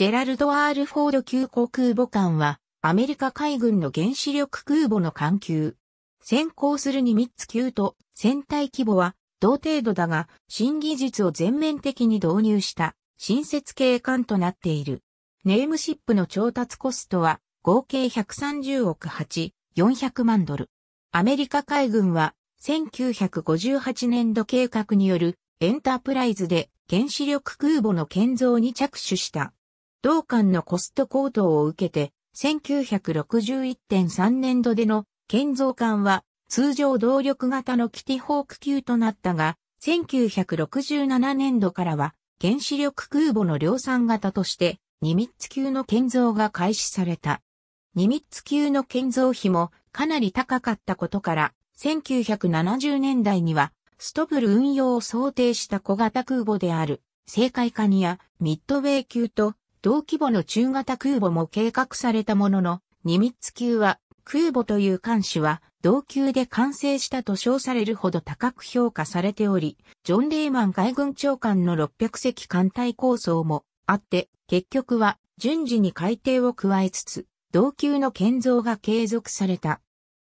ジェラルド・アール・フォード級航空母艦は、アメリカ海軍の原子力空母の艦級。先行するに3つ級と船体規模は同程度だが、新技術を全面的に導入した新設計艦となっている。ネームシップの調達コストは合計130億8、400万ドル。アメリカ海軍は1958年度計画によるエンタープライズで原子力空母の建造に着手した。同館のコスト高騰を受けて、1961.3年度での建造艦は通常動力型のキティホーク級となったが、1967年度からは原子力空母の量産型としてニミッツ級の建造が開始された。ニミッツ級の建造費もかなり高かったことから、1970年代にはストブル運用を想定した小型空母である、正解艦やミッドウェイ級と同規模の中型空母も計画されたものの、ニミッツ級は空母という艦種は同級で完成したと称されるほど高く評価されており、ジョン・レイマン海軍長官の600隻艦隊構想もあって、結局は順次に改定を加えつつ、同級の建造が継続された。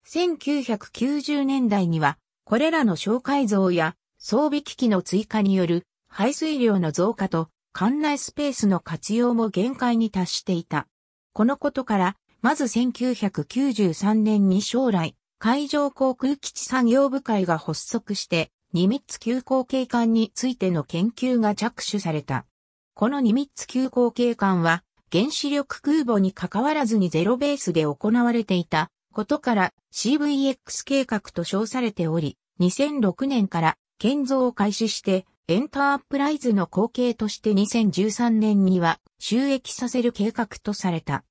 1990年代には、これらの小改造や装備機器の追加による排水量の増加と館内スペースの活用も限界に達していた。このことから、まず1993年に将来、海上航空基地産業部会が発足して、ニミッツ急行警官についての研究が着手された。このニミッツ急行警官は、原子力空母に関わらずにゼロベースで行われていたことから CVX 計画と称されており、2006年から建造を開始してエンタープライズの後継として2013年には収益させる計画とされた。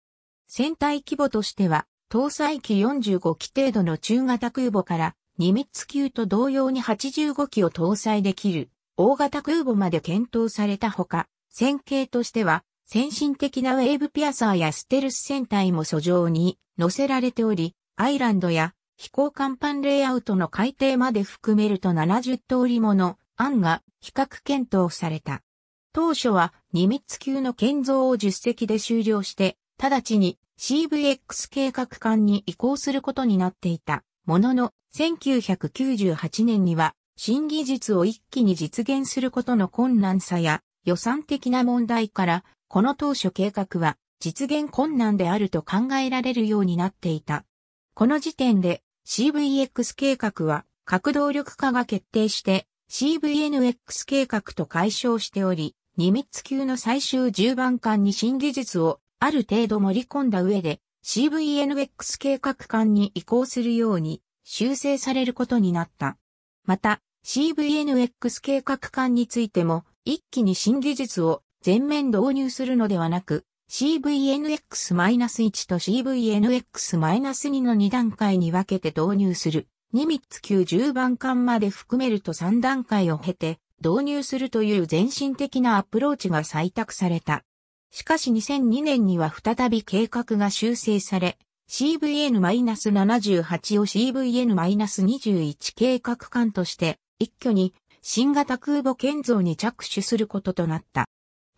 船体規模としては、搭載機45機程度の中型空母からニミッツ級と同様に85機を搭載できる大型空母まで検討されたほか、戦型としては先進的なウェーブピアサーやステルス船体も訴上に載せられており、アイランドや飛行甲板レイアウトの改定まで含めると70通りもの案が比較検討された。当初はニミッツ級の建造を実績で終了して、直ちに CVX 計画艦に移行することになっていた。ものの、1998年には、新技術を一気に実現することの困難さや、予算的な問題から、この当初計画は実現困難であると考えられるようになっていた。この時点で CVX 計画は核動力化が決定して CVNX 計画と解消しており、ニミッツ級の最終10番艦に新技術をある程度盛り込んだ上で CVNX 計画艦に移行するように修正されることになった。また CVNX 計画艦についても一気に新技術を全面導入するのではなく CVNX-1 と CVNX-2 の2段階に分けて導入する。ニミッツ級10番艦まで含めると3段階を経て導入するという全身的なアプローチが採択された。しかし2002年には再び計画が修正され、CVN-78 を CVN-21 計画艦として一挙に新型空母建造に着手することとなった。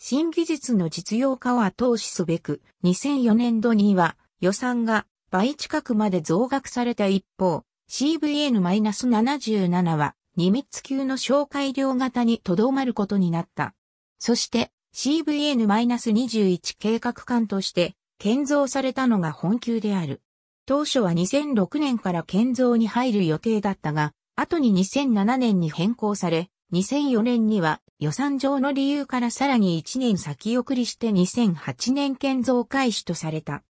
新技術の実用化を後押しすべく、2004年度には予算が倍近くまで増額された一方、CVN-77 はニミッツ級の小改良型にとどまることになった。そして CVN-21 計画艦として建造されたのが本級である。当初は2006年から建造に入る予定だったが、後に2007年に変更され、2004年には予算上の理由からさらに1年先送りして2008年建造開始とされた。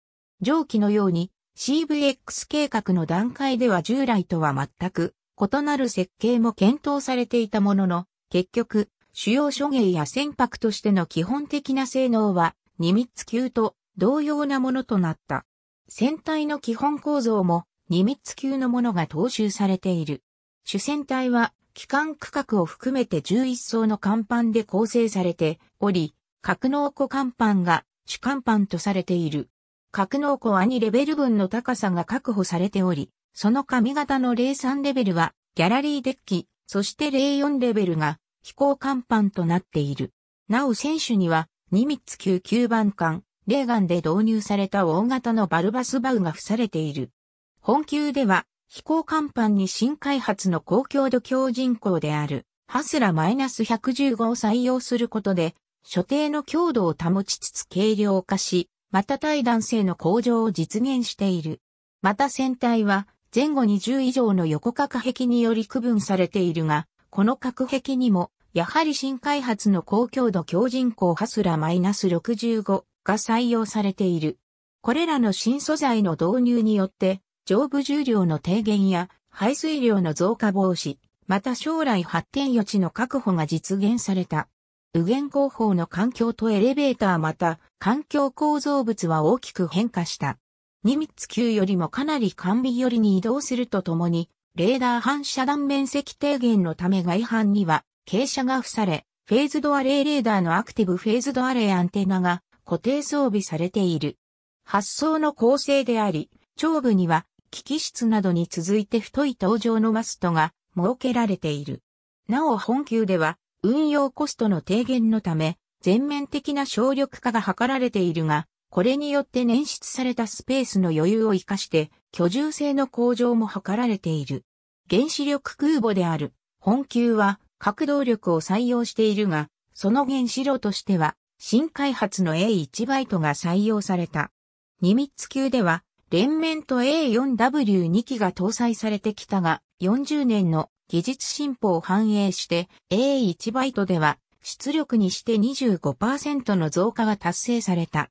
上記のように CVX 計画の段階では従来とは全く異なる設計も検討されていたものの、結局、主要諸芸や船舶としての基本的な性能は、ニミッツ級と同様なものとなった。船体の基本構造も、ニミッツ級のものが踏襲されている。主船体は、機関区画を含めて11層の甲板で構成されており、格納庫甲板が主甲板とされている。格納庫は2レベル分の高さが確保されており、その髪型の0 3レベルはギャラリーデッキ、そして0 4レベルが飛行甲板となっている。なお選手にはニミッツ9 9番艦、レーガンで導入された大型のバルバスバウが付されている。本級では飛行甲板に新開発の高強度強人工であるハスラ -115 を採用することで所定の強度を保ちつつ軽量化し、また対男性の向上を実現している。また船体は前後2 0以上の横隔壁により区分されているが、この隔壁にも、やはり新開発の高強度強人工ハスラ -65 が採用されている。これらの新素材の導入によって、上部重量の低減や排水量の増加防止、また将来発展余地の確保が実現された。右舷後方の環境とエレベーターまた環境構造物は大きく変化した。ニミッツ級よりもかなり完備寄りに移動するとともに、レーダー反射断面積低減のため外反には傾斜が付され、フェーズドアレイレーダーのアクティブフェーズドアレイアンテナが固定装備されている。発想の構成であり、頂部には機器室などに続いて太い搭乗のマストが設けられている。なお本級では運用コストの低減のため、全面的な省力化が図られているが、これによって捻出されたスペースの余裕を活かして、居住性の向上も図られている。原子力空母である、本級は、核動力を採用しているが、その原子炉としては、新開発の A1 バイトが採用された。ニミッツ級では、連綿と A4W2 機が搭載されてきたが、40年の技術進歩を反映して A1 バイトでは出力にして25%の増加が達成された。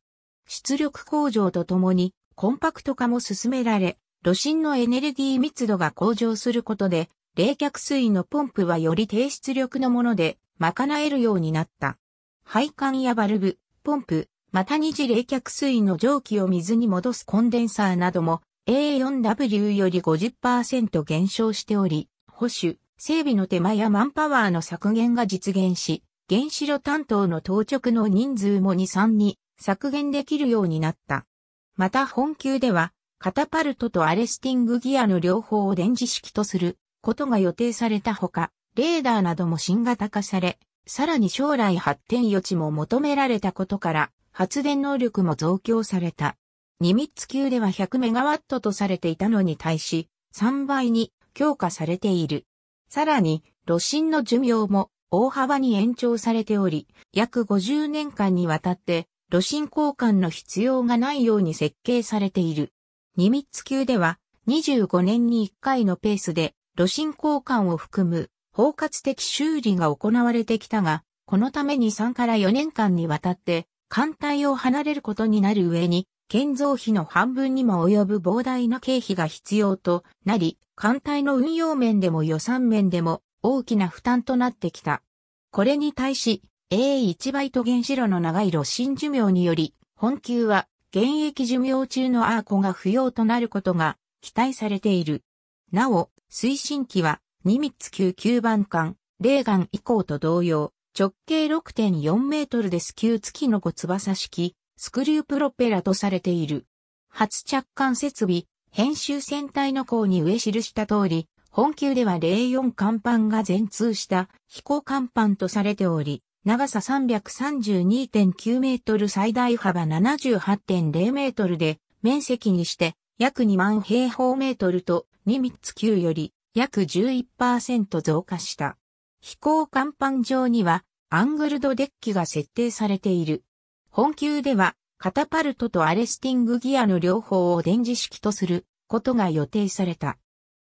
出力向上とともにコンパクト化も進められ、炉心のエネルギー密度が向上することで、冷却水のポンプはより低出力のもので賄えるようになった。配管やバルブ、ポンプ、また二次冷却水の蒸気を水に戻すコンデンサーなども A4W より50%減少しており、保守、整備の手間やマンパワーの削減が実現し、原子炉担当の当直の人数も2、3に削減できるようになった。また本級では、カタパルトとアレスティングギアの両方を電磁式とすることが予定されたほか、レーダーなども新型化され、さらに将来発展余地も求められたことから、発電能力も増強された。ニミッツ級では100メガワットとされていたのに対し、3倍に強化されている。さらに、炉心の寿命も大幅に延長されており、約50年間にわたって、炉心交換の必要がないように設計されている。ニミッツ級では、25年に1回のペースで、炉心交換を含む包括的修理が行われてきたが、このために3から4年間にわたって、艦隊を離れることになる上に、建造費の半分にも及ぶ膨大な経費が必要となり、艦隊の運用面でも予算面でも大きな負担となってきた。これに対し、A1 倍と原子炉の長い炉心寿命により、本級は現役寿命中のアーコが不要となることが期待されている。なお、推進機はニミッツ級9番艦、レーガン以降と同様、直径6.4メートルでスキュー付きの5翼式、スクリュープロペラとされている。初着艦設備、編集船体の項に上記した通り、本級では04艦板が全通した飛行艦板とされており、長さ332.9メートル最大幅78.0メートルで、面積にして約2万平方メートルとニミッツ9より約11%増加した。飛行甲板上にはアングルドデッキが設定されている。本級では、カタパルトとアレスティングギアの両方を電磁式とすることが予定された。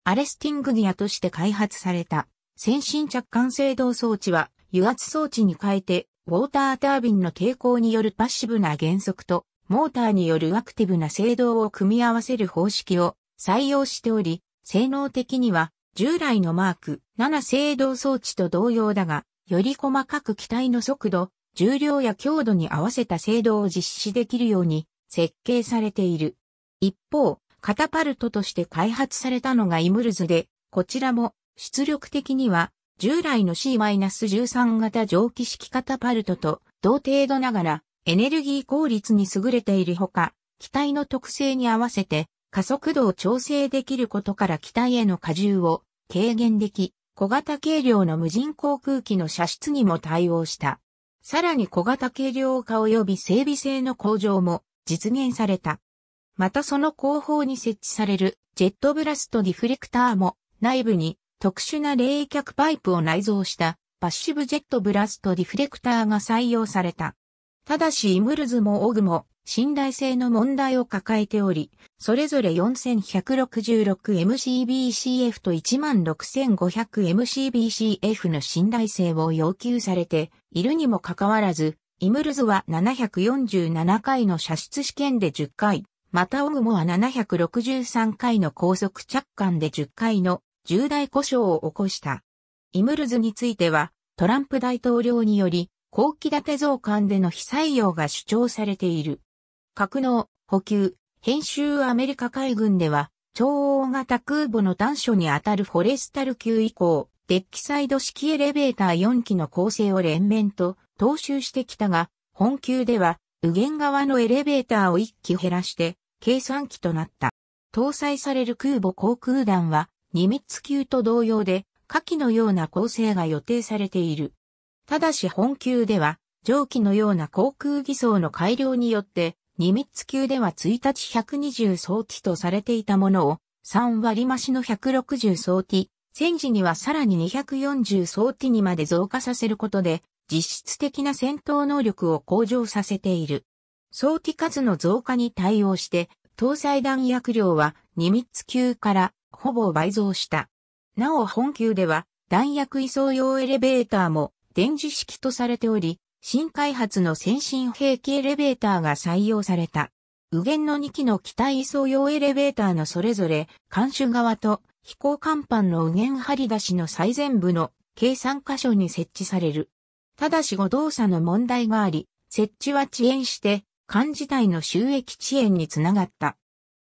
アレスティングギアとして開発された先進着艦制動装置は油圧装置に変えてウォータータービンの抵抗によるパッシブな減速とモーターによるアクティブな制動を組み合わせる方式を採用しており、性能的には従来のマーク7制動装置と同様だが、より細かく機体の速度、重量や強度に合わせた制度を実施できるように設計されている。一方、カタパルトとして開発されたのがイムルズで、こちらも出力的には従来の C-13 型蒸気式カタパルトと同程度ながらエネルギー効率に優れているほか、機体の特性に合わせて加速度を調整できることから機体への荷重を軽減でき、小型軽量の無人航空機の射出にも対応した。さらに小型軽量化及び整備性の向上も実現された。またその後方に設置されるジェットブラストディフレクターも内部に特殊な冷却パイプを内蔵したパッシブジェットブラストディフレクターが採用された。ただしイムルズもオグも信頼性の問題を抱えており、それぞれ 4166MCBCF と 16500MCBCF の信頼性を要求されているにもかかわらず、イムルズは747回の射出試験で10回、またオグモは763回の高速着艦で10回の重大故障を起こした。イムルズについては、トランプ大統領により、後期立て増艦での非採用が主張されている。格納、補給、編集アメリカ海軍では、超大型空母の短所にあたるフォレスタル級以降、デッキサイド式エレベーター4機の構成を連綿と踏襲してきたが、本級では、右舷側のエレベーターを1機減らして、計算機となった。搭載される空母航空団は、ニミッツ級と同様で、下記のような構成が予定されている。ただし本級では、上記のような航空偽装の改良によって、ニミッツ級では1日120装置とされていたものを、3割増しの160装置、戦時にはさらに240装置にまで増加させることで、実質的な戦闘能力を向上させている。装置数の増加に対応して、搭載弾薬量はニミッツ級からほぼ倍増した。なお本級では弾薬移送用エレベーターも電磁式とされており、新開発の先進兵器エレベーターが採用された。右舷の2機の機体移送用エレベーターのそれぞれ、監守側と飛行甲板の右舷張り出しの最前部の計3箇所に設置される。ただし誤動作の問題があり、設置は遅延して、艦自体の収益遅延につながった。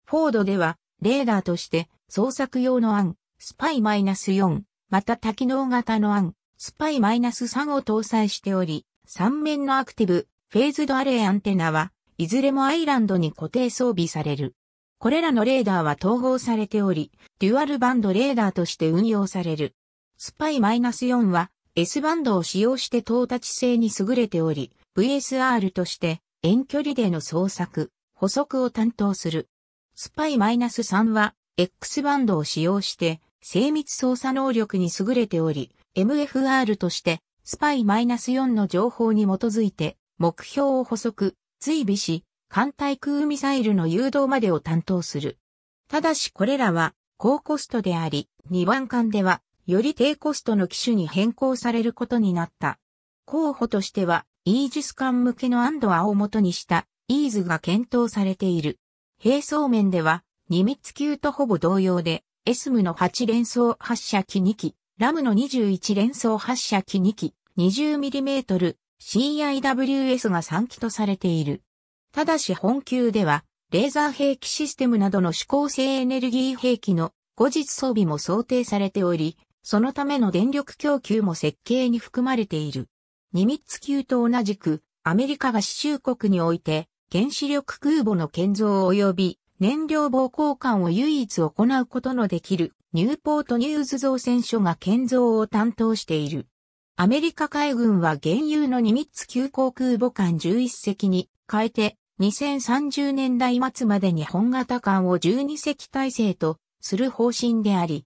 フォードでは、レーダーとして、捜索用の案、スパイマイナス -4、また多機能型の案、スパイマイナス -3 を搭載しており、3面のアクティブ、フェーズドアレイアンテナは、いずれもアイランドに固定装備される。これらのレーダーは統合されており、デュアルバンドレーダーとして運用される。スパイ -4 は S バンドを使用して到達性に優れており、VSR として遠距離での捜索、補足を担当する。スパイ -3 は X バンドを使用して精密操作能力に優れており、MFR としてスパイ -4 の情報に基づいて、目標を補足、追尾し、艦対空ミサイルの誘導までを担当する。ただしこれらは高コストであり、2番艦ではより低コストの機種に変更されることになった。候補としては、イージス艦向けのアンドアを元にしたイーズが検討されている。並走面では、二密級とほぼ同様で、エスムの8連装発射機2機、ラムの21連装発射機2機 20mm CIWS が3機とされている。ただし本級では、レーザー兵器システムなどの指向性エネルギー兵器の後日装備も想定されており、そのための電力供給も設計に含まれている。ニミッツ級と同じく、アメリカが支州国において、原子力空母の建造及び燃料棒交換を唯一行うことのできるニューポートニューズ造船所が建造を担当している。アメリカ海軍は原油のニミッツ級航空母艦11隻に変えて2030年代末までに本型艦を12隻体制とする方針であり、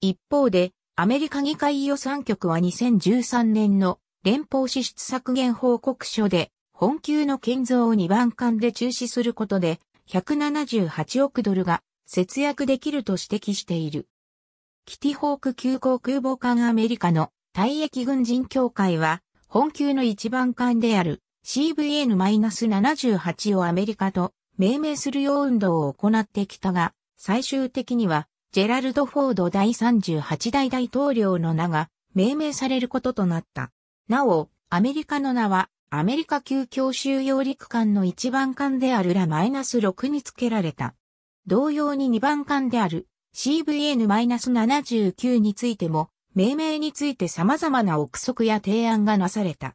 一方でアメリカ議会予算局は2013年の連邦支出削減報告書で本級の建造を2番艦で中止することで178億ドルが節約できると指摘している。キティホーク急行空母艦アメリカの退役軍人協会は、本級の一番艦である CVN-78 をアメリカと命名するよう運動を行ってきたが、最終的には、ジェラルド・フォード第38代大統領の名が命名されることとなった。なお、アメリカの名はアメリカ級強襲揚陸艦の1番艦であるラ -6 に付けられた。同様に2番艦である CVN-79 についても、命名について様々な憶測や提案がなされた。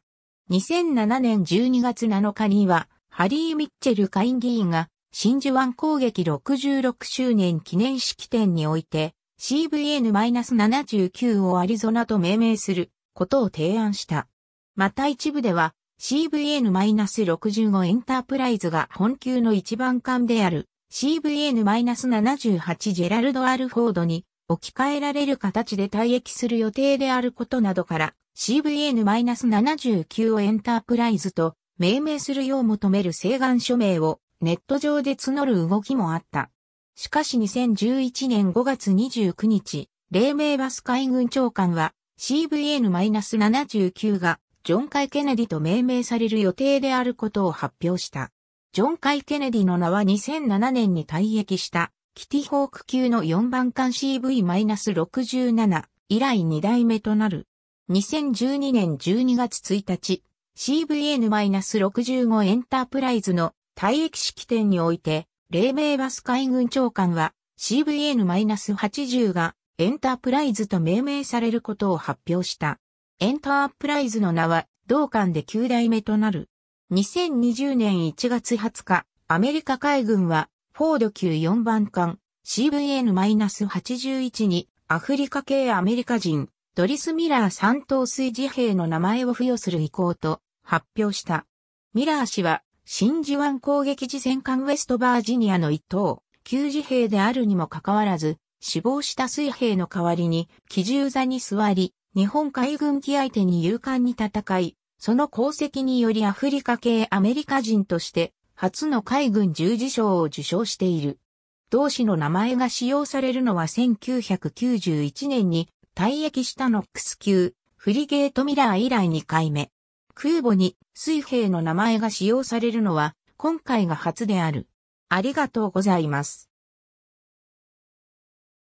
2007年12月7日には、ハリー・ミッチェル下院議員が、真珠湾攻撃66周年記念式典において、CVN-79 をアリゾナと命名することを提案した。また一部では、CVN-65 エンタープライズが本級の一番艦である CVN-78 ジェラルド・アルフォードに置き換えられる形で退役する予定であることなどから CVN-79 をエンタープライズと命名するよう求める請願署名をネット上で募る動きもあった。しかし2011年5月29日、黎明バス海軍長官は CVN-79 がジョン・カイ・ケネディと命名される予定であることを発表した。ジョン・カイ・ケネディの名は2007年に退役したキティホーク級の4番艦 CV-67 以来2代目となる。2012年12月1日、CVN-65 エンタープライズの退役式典において、黎明バス海軍長官は CVN-80 がエンタープライズと命名されることを発表した。エンタープライズの名は、同館で9代目となる。2020年1月20日、アメリカ海軍は、フォード級4番艦 CVN-81 に、アフリカ系アメリカ人、ドリス・ミラー三等水自兵の名前を付与する意向と発表した。ミラー氏は、真珠湾攻撃時戦艦ウェストバージニアの一等、旧自兵であるにもかかわらず、死亡した水兵の代わりに、機銃座に座り、日本海軍機相手に勇敢に戦い、その功績によりアフリカ系アメリカ人として初の海軍十字章を受章している。同志の名前が使用されるのは1991年に退役したノックス級フリゲートミラー以来2回目。空母に水兵の名前が使用されるのは今回が初である。ありがとうございます。